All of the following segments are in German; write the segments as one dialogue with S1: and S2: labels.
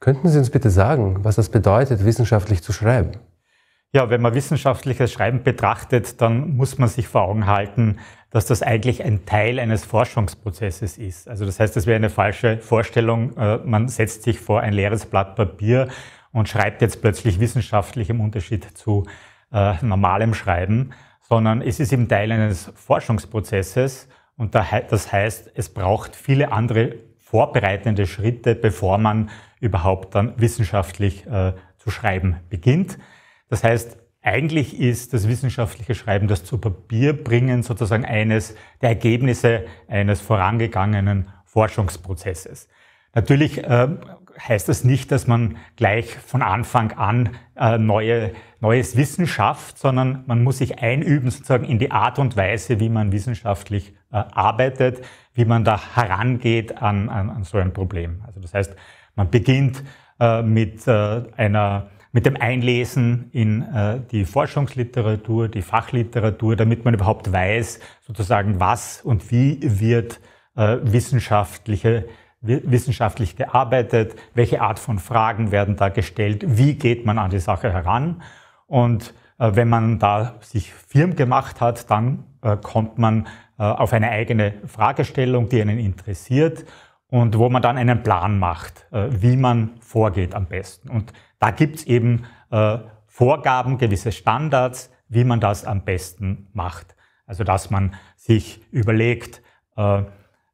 S1: Könnten Sie uns bitte sagen, was
S2: das bedeutet, wissenschaftlich zu schreiben?
S1: Ja, wenn man wissenschaftliches Schreiben betrachtet, dann muss man sich vor Augen halten, dass das eigentlich ein Teil eines Forschungsprozesses ist. Also das heißt, das wäre eine falsche Vorstellung. Äh, man setzt sich vor ein leeres Blatt Papier und schreibt jetzt plötzlich wissenschaftlich im Unterschied zu äh, normalem Schreiben, sondern es ist im Teil eines Forschungsprozesses und das heißt, es braucht viele andere vorbereitende Schritte, bevor man überhaupt dann wissenschaftlich äh, zu schreiben beginnt. Das heißt, eigentlich ist das wissenschaftliche Schreiben, das zu Papier bringen, sozusagen eines der Ergebnisse eines vorangegangenen Forschungsprozesses. Natürlich äh, heißt das nicht, dass man gleich von Anfang an äh, neue, neues Wissen schafft, sondern man muss sich einüben sozusagen in die Art und Weise, wie man wissenschaftlich äh, arbeitet, wie man da herangeht an, an, an so ein Problem. Also das heißt, man beginnt äh, mit äh, einer mit dem Einlesen in äh, die Forschungsliteratur, die Fachliteratur, damit man überhaupt weiß, sozusagen, was und wie wird äh, wissenschaftliche wissenschaftlich gearbeitet, welche Art von Fragen werden da gestellt, wie geht man an die Sache heran. Und äh, wenn man da sich firm gemacht hat, dann äh, kommt man äh, auf eine eigene Fragestellung, die einen interessiert und wo man dann einen Plan macht, äh, wie man vorgeht am besten. Und da gibt's eben äh, Vorgaben, gewisse Standards, wie man das am besten macht. Also dass man sich überlegt, äh,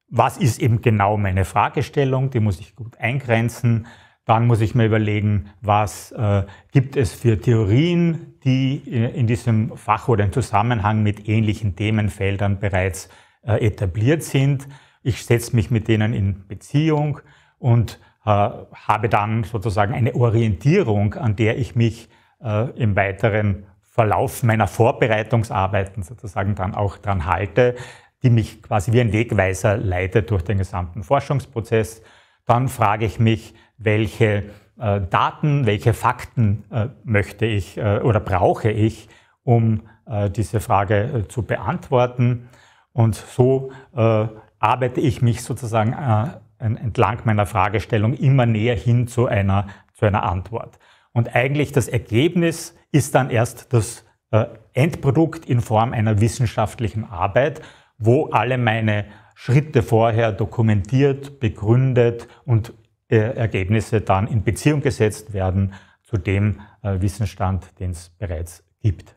S1: was ist eben genau meine Fragestellung, die muss ich gut eingrenzen. Dann muss ich mir überlegen, was äh, gibt es für Theorien, die äh, in diesem Fach oder im Zusammenhang mit ähnlichen Themenfeldern bereits äh, etabliert sind. Ich setze mich mit denen in Beziehung und äh, habe dann sozusagen eine Orientierung, an der ich mich äh, im weiteren Verlauf meiner Vorbereitungsarbeiten sozusagen dann auch dran halte die mich quasi wie ein Wegweiser leitet durch den gesamten Forschungsprozess. Dann frage ich mich, welche äh, Daten, welche Fakten äh, möchte ich äh, oder brauche ich, um äh, diese Frage äh, zu beantworten. Und so äh, arbeite ich mich sozusagen entlang meiner Fragestellung immer näher hin zu einer, zu einer Antwort. Und eigentlich das Ergebnis ist dann erst das Endprodukt in Form einer wissenschaftlichen Arbeit wo alle meine Schritte vorher dokumentiert, begründet und äh, Ergebnisse dann in Beziehung gesetzt werden zu dem äh, Wissensstand, den es bereits gibt.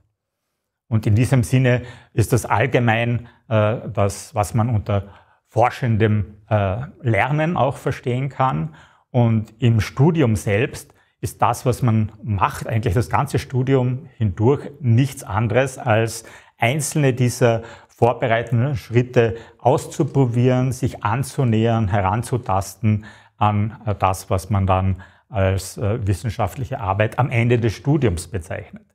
S1: Und in diesem Sinne ist das allgemein äh, das, was man unter forschendem äh, Lernen auch verstehen kann. Und im Studium selbst ist das, was man macht, eigentlich das ganze Studium hindurch nichts anderes als einzelne dieser vorbereitenden ne, Schritte auszuprobieren, sich anzunähern, heranzutasten an äh, das, was man dann als äh, wissenschaftliche Arbeit am Ende des Studiums bezeichnet.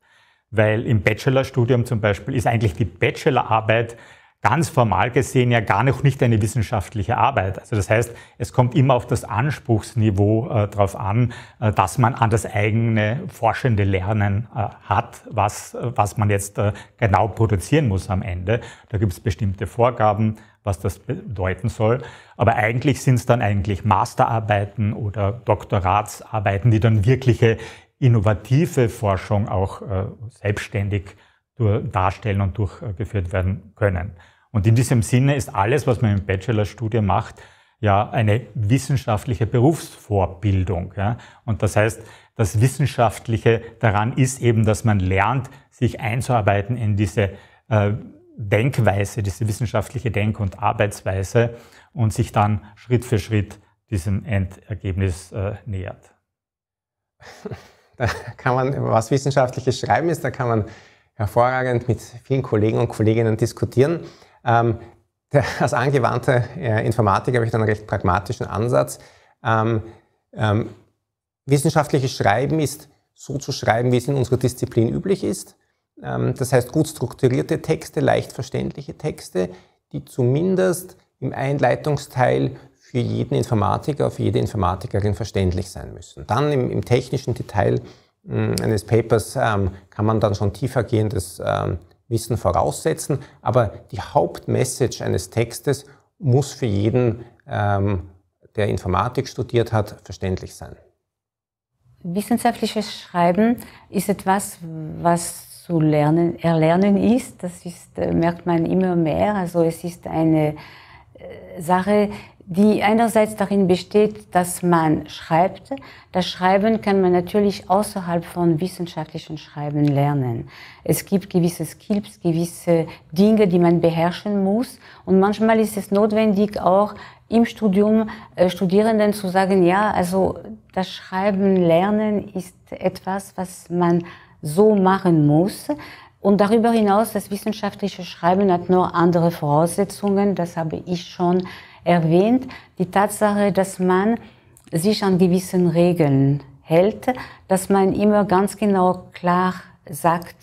S1: Weil im Bachelorstudium zum Beispiel ist eigentlich die Bachelorarbeit ganz formal gesehen ja gar noch nicht eine wissenschaftliche Arbeit. Also das heißt, es kommt immer auf das Anspruchsniveau äh, drauf an, äh, dass man an das eigene forschende Lernen äh, hat, was, äh, was man jetzt äh, genau produzieren muss am Ende. Da gibt es bestimmte Vorgaben, was das bedeuten soll. Aber eigentlich sind es dann eigentlich Masterarbeiten oder Doktoratsarbeiten, die dann wirkliche innovative Forschung auch äh, selbstständig darstellen und durchgeführt werden können. Und in diesem Sinne ist alles, was man im Bachelorstudium macht, ja eine wissenschaftliche Berufsvorbildung. Ja? Und das heißt, das Wissenschaftliche daran ist eben, dass man lernt, sich einzuarbeiten in diese äh, Denkweise, diese wissenschaftliche Denk- und Arbeitsweise und sich dann Schritt für Schritt diesem Endergebnis äh, nähert.
S2: Da kann man, was wissenschaftliches Schreiben ist, da kann man hervorragend mit vielen Kollegen und Kolleginnen diskutieren. Ähm, der, als angewandte äh, Informatiker habe ich dann einen recht pragmatischen Ansatz. Ähm, ähm, wissenschaftliches Schreiben ist so zu schreiben, wie es in unserer Disziplin üblich ist. Ähm, das heißt, gut strukturierte Texte, leicht verständliche Texte, die zumindest im Einleitungsteil für jeden Informatiker, für jede Informatikerin verständlich sein müssen. Dann im, im technischen Detail hm, eines Papers ähm, kann man dann schon tiefergehendes ähm, Wissen voraussetzen, aber die Hauptmessage eines Textes muss für jeden, ähm, der Informatik studiert hat, verständlich sein.
S3: Wissenschaftliches Schreiben ist etwas, was zu lernen, erlernen ist. Das ist, äh, merkt man immer mehr. Also es ist eine äh, Sache, die einerseits darin besteht, dass man schreibt. Das Schreiben kann man natürlich außerhalb von wissenschaftlichen Schreiben lernen. Es gibt gewisse Skills, gewisse Dinge, die man beherrschen muss. Und manchmal ist es notwendig, auch im Studium äh, Studierenden zu sagen, ja, also das Schreiben lernen ist etwas, was man so machen muss. Und darüber hinaus, das wissenschaftliche Schreiben hat nur andere Voraussetzungen. Das habe ich schon erwähnt, die Tatsache, dass man sich an gewissen Regeln hält, dass man immer ganz genau klar sagt,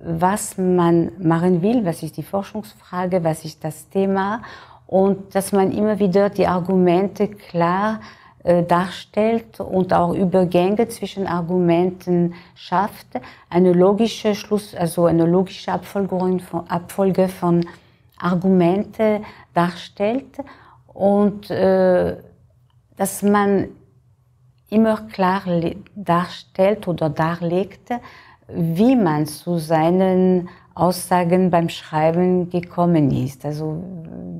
S3: was man machen will, was ist die Forschungsfrage, was ist das Thema und dass man immer wieder die Argumente klar äh, darstellt und auch Übergänge zwischen Argumenten schafft, eine logische Schluss, also eine logische Abfolge von, Abfolge von Argumente darstellt und äh, dass man immer klar darstellt oder darlegt, wie man zu seinen Aussagen beim Schreiben gekommen ist. Also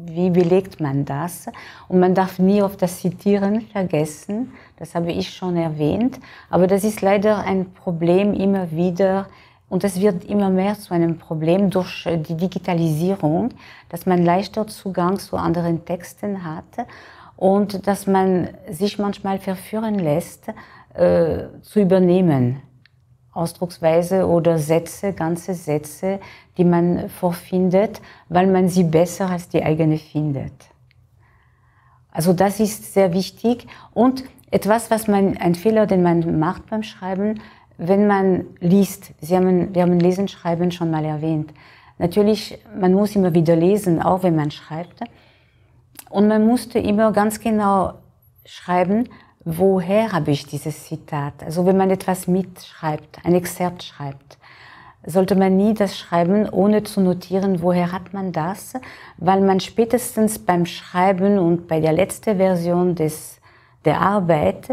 S3: wie belegt man das? Und man darf nie auf das Zitieren vergessen, das habe ich schon erwähnt, aber das ist leider ein Problem immer wieder und es wird immer mehr zu einem Problem durch äh, die Digitalisierung, dass man leichter Zugang zu anderen Texten hat und dass man sich manchmal verführen lässt, äh, zu übernehmen. Ausdrucksweise oder Sätze, ganze Sätze, die man vorfindet, weil man sie besser als die eigene findet. Also das ist sehr wichtig. Und etwas, was man, ein Fehler, den man macht beim Schreiben, wenn man liest, Sie haben, wir haben Lesen, Schreiben schon mal erwähnt. Natürlich, man muss immer wieder lesen, auch wenn man schreibt. Und man musste immer ganz genau schreiben, woher habe ich dieses Zitat? Also wenn man etwas mitschreibt, ein Exzerpt schreibt, sollte man nie das schreiben, ohne zu notieren, woher hat man das, weil man spätestens beim Schreiben und bei der letzten Version des, der Arbeit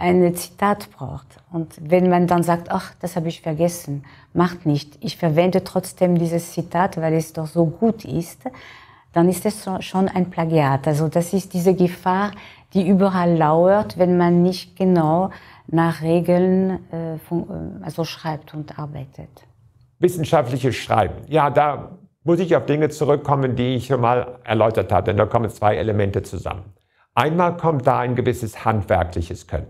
S3: ein Zitat braucht. Und wenn man dann sagt, ach, das habe ich vergessen, macht nicht. Ich verwende trotzdem dieses Zitat, weil es doch so gut ist, dann ist es schon ein Plagiat. Also das ist diese Gefahr, die überall lauert, wenn man nicht genau nach Regeln äh, von, äh, also schreibt und arbeitet.
S4: Wissenschaftliches Schreiben. Ja, da muss ich auf Dinge zurückkommen, die ich schon mal erläutert habe, denn da kommen zwei Elemente zusammen. Einmal kommt da ein gewisses handwerkliches Können.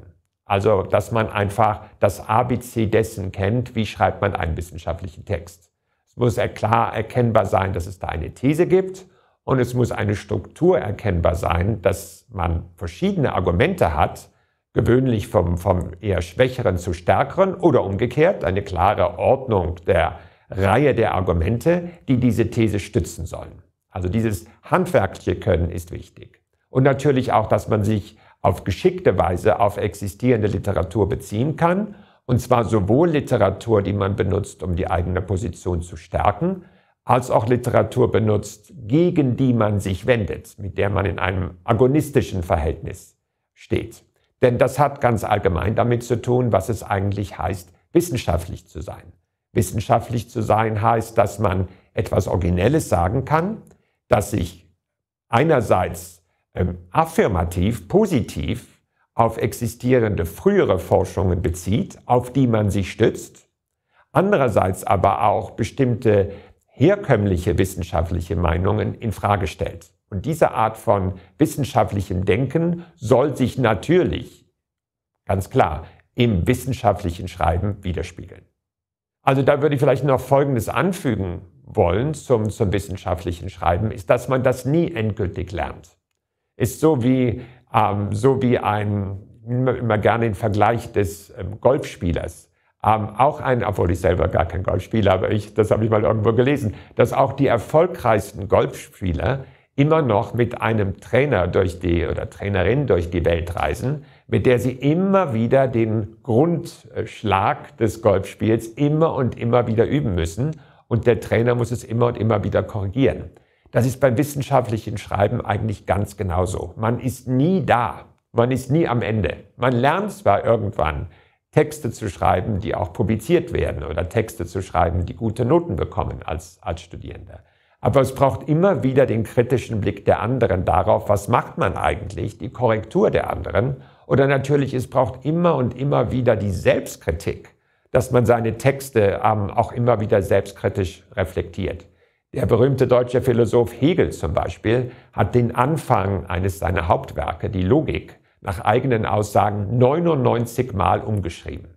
S4: Also, dass man einfach das ABC dessen kennt, wie schreibt man einen wissenschaftlichen Text. Es muss klar erkennbar sein, dass es da eine These gibt und es muss eine Struktur erkennbar sein, dass man verschiedene Argumente hat, gewöhnlich vom, vom eher schwächeren zu stärkeren oder umgekehrt, eine klare Ordnung der Reihe der Argumente, die diese These stützen sollen. Also dieses handwerkliche Können ist wichtig. Und natürlich auch, dass man sich auf geschickte Weise auf existierende Literatur beziehen kann, und zwar sowohl Literatur, die man benutzt, um die eigene Position zu stärken, als auch Literatur benutzt, gegen die man sich wendet, mit der man in einem agonistischen Verhältnis steht. Denn das hat ganz allgemein damit zu tun, was es eigentlich heißt, wissenschaftlich zu sein. Wissenschaftlich zu sein heißt, dass man etwas Originelles sagen kann, dass sich einerseits ähm, affirmativ, positiv auf existierende frühere Forschungen bezieht, auf die man sich stützt, andererseits aber auch bestimmte herkömmliche wissenschaftliche Meinungen in Frage stellt. Und diese Art von wissenschaftlichem Denken soll sich natürlich, ganz klar, im wissenschaftlichen Schreiben widerspiegeln. Also da würde ich vielleicht noch Folgendes anfügen wollen zum, zum wissenschaftlichen Schreiben, ist, dass man das nie endgültig lernt. Ist so wie, ähm, so wie ein, immer gerne den Vergleich des ähm, Golfspielers. Ähm, auch ein, obwohl ich selber gar kein Golfspieler, aber ich, das habe ich mal irgendwo gelesen, dass auch die erfolgreichsten Golfspieler immer noch mit einem Trainer durch die oder Trainerin durch die Welt reisen, mit der sie immer wieder den Grundschlag des Golfspiels immer und immer wieder üben müssen und der Trainer muss es immer und immer wieder korrigieren. Das ist beim wissenschaftlichen Schreiben eigentlich ganz genauso. Man ist nie da, man ist nie am Ende. Man lernt zwar irgendwann, Texte zu schreiben, die auch publiziert werden oder Texte zu schreiben, die gute Noten bekommen als, als Studierender. Aber es braucht immer wieder den kritischen Blick der anderen darauf, was macht man eigentlich, die Korrektur der anderen. Oder natürlich, es braucht immer und immer wieder die Selbstkritik, dass man seine Texte ähm, auch immer wieder selbstkritisch reflektiert. Der berühmte deutsche Philosoph Hegel zum Beispiel hat den Anfang eines seiner Hauptwerke, die Logik, nach eigenen Aussagen 99 Mal umgeschrieben.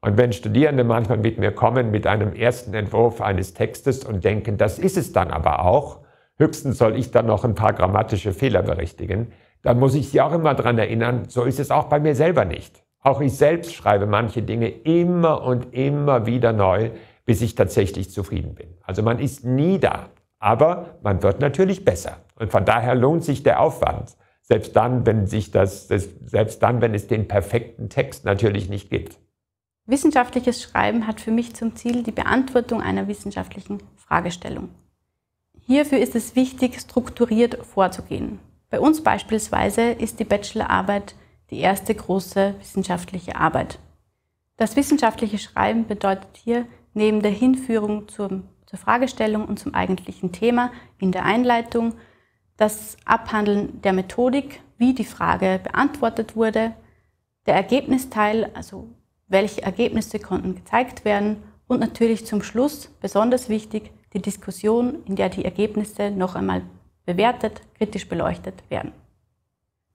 S4: Und wenn Studierende manchmal mit mir kommen mit einem ersten Entwurf eines Textes und denken, das ist es dann aber auch, höchstens soll ich dann noch ein paar grammatische Fehler berichtigen, dann muss ich sie auch immer daran erinnern, so ist es auch bei mir selber nicht. Auch ich selbst schreibe manche Dinge immer und immer wieder neu, bis ich tatsächlich zufrieden bin. Also man ist nie da, aber man wird natürlich besser. Und von daher lohnt sich der Aufwand. Selbst dann, wenn sich das, selbst dann, wenn es den perfekten Text natürlich nicht gibt.
S5: Wissenschaftliches Schreiben hat für mich zum Ziel die Beantwortung einer wissenschaftlichen Fragestellung. Hierfür ist es wichtig, strukturiert vorzugehen. Bei uns beispielsweise ist die Bachelorarbeit die erste große wissenschaftliche Arbeit. Das wissenschaftliche Schreiben bedeutet hier, neben der Hinführung zur, zur Fragestellung und zum eigentlichen Thema in der Einleitung das Abhandeln der Methodik, wie die Frage beantwortet wurde, der Ergebnisteil, also welche Ergebnisse konnten gezeigt werden und natürlich zum Schluss, besonders wichtig, die Diskussion, in der die Ergebnisse noch einmal bewertet, kritisch beleuchtet werden.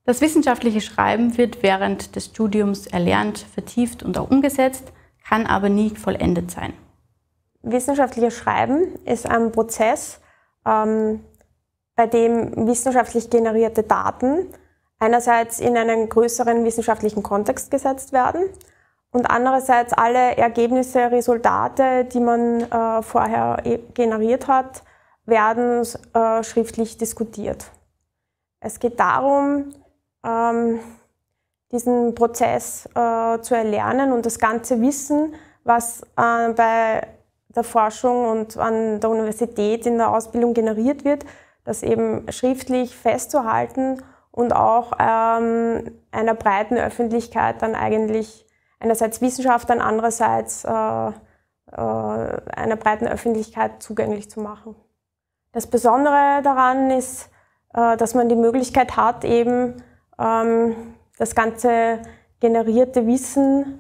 S5: Das wissenschaftliche Schreiben wird während des Studiums erlernt, vertieft und auch umgesetzt, kann aber nie vollendet sein.
S6: Wissenschaftliches Schreiben ist ein Prozess, ähm, bei dem wissenschaftlich generierte Daten einerseits in einen größeren wissenschaftlichen Kontext gesetzt werden und andererseits alle Ergebnisse, Resultate, die man äh, vorher e-, generiert hat, werden äh, schriftlich diskutiert. Es geht darum, ähm, diesen Prozess äh, zu erlernen und das ganze Wissen, was äh, bei der Forschung und an der Universität in der Ausbildung generiert wird, das eben schriftlich festzuhalten und auch ähm, einer breiten Öffentlichkeit dann eigentlich einerseits Wissenschaft, dann andererseits äh, äh, einer breiten Öffentlichkeit zugänglich zu machen. Das Besondere daran ist, äh, dass man die Möglichkeit hat, eben ähm, das ganze generierte Wissen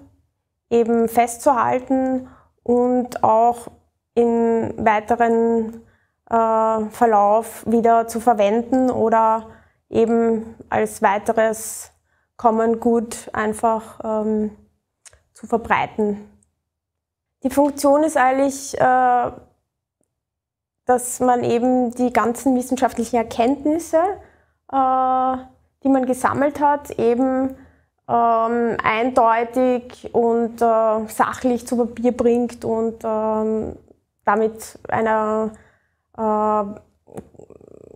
S6: eben festzuhalten und auch im weiteren äh, Verlauf wieder zu verwenden oder eben als weiteres Common Good einfach ähm, zu verbreiten. Die Funktion ist eigentlich, äh, dass man eben die ganzen wissenschaftlichen Erkenntnisse, äh, die man gesammelt hat, eben ähm, eindeutig und äh, sachlich zu Papier bringt und ähm, damit einer äh,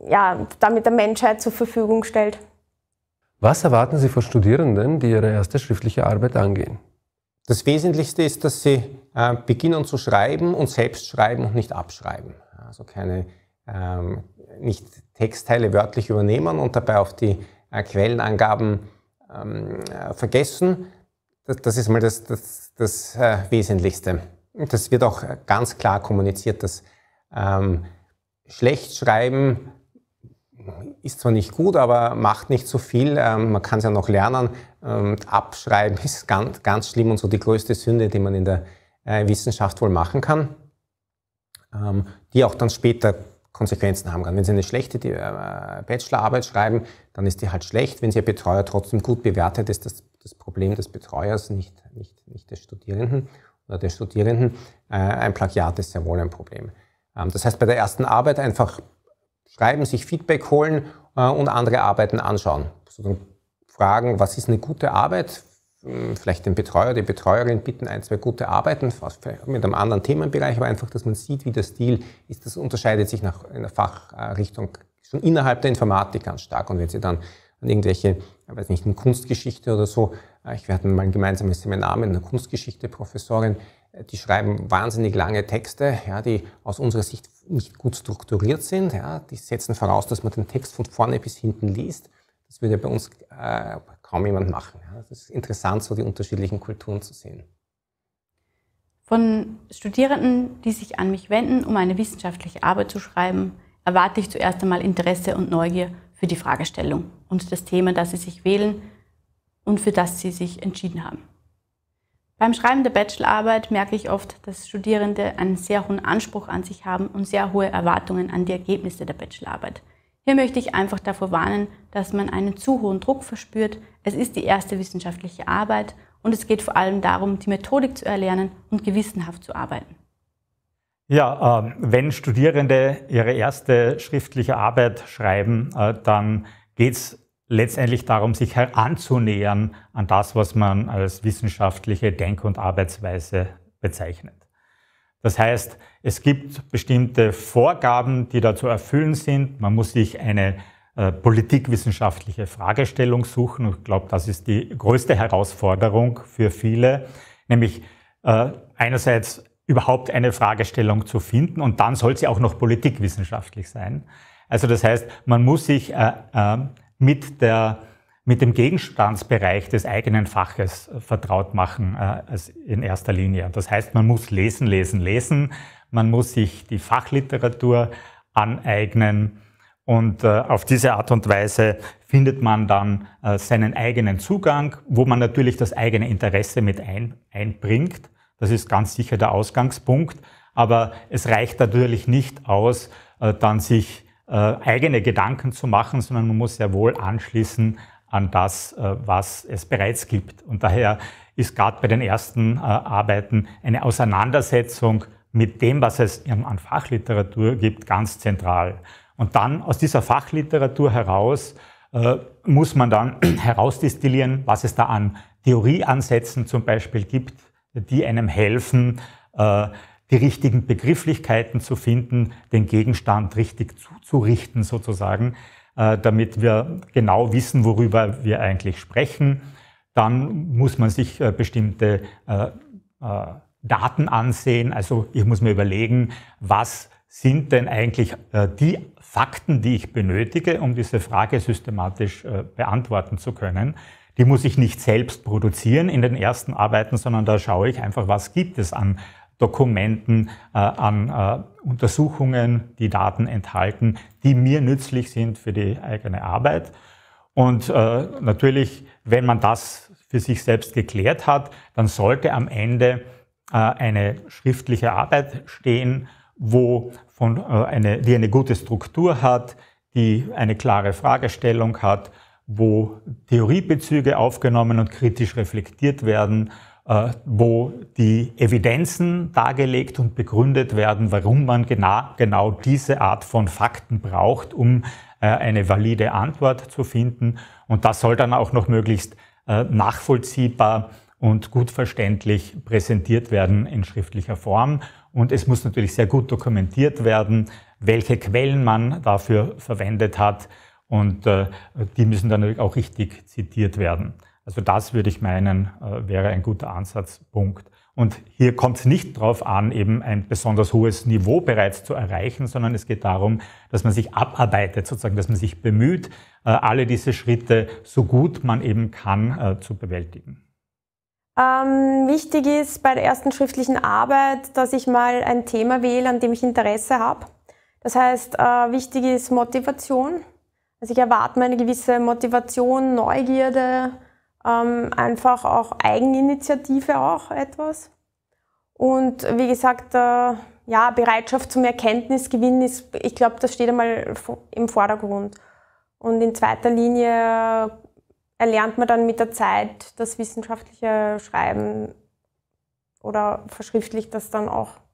S6: ja, damit der Menschheit zur Verfügung stellt.
S2: Was erwarten Sie von Studierenden, die ihre erste schriftliche Arbeit angehen? Das Wesentlichste ist, dass sie äh, beginnen zu schreiben und selbst schreiben und nicht abschreiben. Also keine ähm, nicht Textteile wörtlich übernehmen und dabei auf die äh, Quellenangaben ähm, äh, vergessen. Das, das, ist mal das, das, das äh, Wesentlichste. Das wird auch ganz klar kommuniziert, dass ähm, schlecht schreiben ist zwar nicht gut, aber macht nicht so viel. Ähm, man kann es ja noch lernen. Ähm, abschreiben ist ganz, ganz schlimm und so die größte Sünde, die man in der äh, Wissenschaft wohl machen kann, ähm, die auch dann später Konsequenzen haben kann. Wenn Sie eine schlechte äh, Bachelorarbeit schreiben, dann ist die halt schlecht. Wenn Sie Ihr Betreuer trotzdem gut bewertet, ist das das Problem des Betreuers, nicht, nicht, nicht des Studierenden oder der Studierenden. Äh, ein Plagiat ist sehr wohl ein Problem. Ähm, das heißt, bei der ersten Arbeit einfach schreiben, sich Feedback holen äh, und andere Arbeiten anschauen. Also fragen, was ist eine gute Arbeit? Hm, vielleicht den Betreuer, die Betreuerin bitten, ein, zwei gute Arbeiten, mit einem anderen Themenbereich, aber einfach, dass man sieht, wie der Stil ist. Das unterscheidet sich nach einer Fachrichtung schon innerhalb der Informatik ganz stark. Und wenn Sie dann an irgendwelche, ich weiß nicht, in Kunstgeschichte oder so, äh, ich werde mal ein gemeinsames Seminar mit einer Kunstgeschichte-Professorin, äh, die schreiben wahnsinnig lange Texte, ja, die aus unserer Sicht nicht gut strukturiert sind. Ja, die setzen voraus, dass man den Text von vorne bis hinten liest. Das würde bei uns äh, kaum jemand machen. Es ist interessant, so die unterschiedlichen Kulturen zu sehen.
S5: Von Studierenden, die sich an mich wenden, um eine wissenschaftliche Arbeit zu schreiben, erwarte ich zuerst einmal Interesse und Neugier für die Fragestellung und das Thema, das sie sich wählen und für das sie sich entschieden haben. Beim Schreiben der Bachelorarbeit merke ich oft, dass Studierende einen sehr hohen Anspruch an sich haben und sehr hohe Erwartungen an die Ergebnisse der Bachelorarbeit. Hier möchte ich einfach davor warnen, dass man einen zu hohen Druck verspürt. Es ist die erste wissenschaftliche Arbeit und es geht vor allem darum, die Methodik zu erlernen und gewissenhaft zu arbeiten.
S1: Ja, ähm, wenn Studierende ihre erste schriftliche Arbeit schreiben, äh, dann geht es letztendlich darum, sich heranzunähern an das, was man als wissenschaftliche Denk- und Arbeitsweise bezeichnet. Das heißt, es gibt bestimmte Vorgaben, die da zu erfüllen sind. Man muss sich eine äh, politikwissenschaftliche Fragestellung suchen. Und ich glaube, das ist die größte Herausforderung für viele, nämlich äh, einerseits überhaupt eine Fragestellung zu finden und dann soll sie auch noch politikwissenschaftlich sein. Also das heißt, man muss sich äh, äh mit der mit dem Gegenstandsbereich des eigenen Faches äh, vertraut machen äh, in erster Linie. Das heißt, man muss lesen, lesen, lesen. Man muss sich die Fachliteratur aneignen. Und äh, auf diese Art und Weise findet man dann seinen eigenen Zugang, wo man natürlich das eigene Interesse mit einbringt. Das ist ganz sicher der Ausgangspunkt. Aber es reicht natürlich nicht aus, dann sich eigene Gedanken zu machen, sondern man muss sehr wohl anschließen an das, äh, was es bereits gibt. Und daher ist gerade bei den ersten äh, Arbeiten eine Auseinandersetzung mit dem, was es an Fachliteratur gibt, ganz zentral. Und dann aus dieser Fachliteratur heraus äh, muss man dann herausdestillieren, was es da an Theorieansätzen zum Beispiel gibt, die einem helfen, äh, die richtigen Begrifflichkeiten zu finden, den Gegenstand richtig zuzurichten sozusagen. Äh, damit wir genau wissen, worüber wir eigentlich sprechen. Dann muss man sich äh, bestimmte äh, Daten ansehen. Also ich muss mir überlegen, was sind denn eigentlich die Fakten, die ich benötige, um diese Frage systematisch beantworten zu können. Die muss ich nicht selbst produzieren in den ersten Arbeiten, sondern da schaue ich einfach, was gibt es an Dokumenten, äh, an äh, Untersuchungen, die Daten enthalten, die mir nützlich sind für die eigene Arbeit. Und äh, natürlich, wenn man das für sich selbst geklärt hat, dann sollte am Ende eine schriftliche Arbeit stehen, wo von, eine, die eine gute Struktur hat, die eine klare Fragestellung hat, wo Theoriebezüge aufgenommen und kritisch reflektiert werden äh, wo die Evidenzen dargelegt und begründet werden, warum man genau, genau diese Art von Fakten braucht, um äh, eine valide Antwort zu finden. Und das soll dann auch noch möglichst äh, nachvollziehbar und gut verständlich präsentiert werden in schriftlicher Form. Und es muss natürlich sehr gut dokumentiert werden, welche Quellen man dafür verwendet hat. Und die müssen dann natürlich auch richtig zitiert werden. Also das würde ich meinen, äh, wäre ein guter Ansatzpunkt. Und hier kommt es nicht darauf an, eben ein besonders hohes Niveau bereits zu erreichen, sondern es geht darum, dass man sich abarbeitet, sozusagen, dass man sich bemüht, äh, alle diese Schritte so gut man eben kann äh, zu bewältigen.
S6: Ähm, wichtig ist bei der ersten schriftlichen Arbeit, dass ich mal ein Thema wähle, an dem ich Interesse habe. Das heißt, äh, wichtig ist Motivation. Also ich erwarte eine gewisse Motivation, Neugierde, ähm, einfach auch Eigeninitiative auch etwas. Und wie gesagt, äh, ja, Bereitschaft zum Erkenntnisgewinn ist, ich glaube, das steht einmal im Vordergrund. Und in zweiter Linie erlernt man dann mit der Zeit das wissenschaftliche Schreiben
S1: oder verschriftlicht das dann auch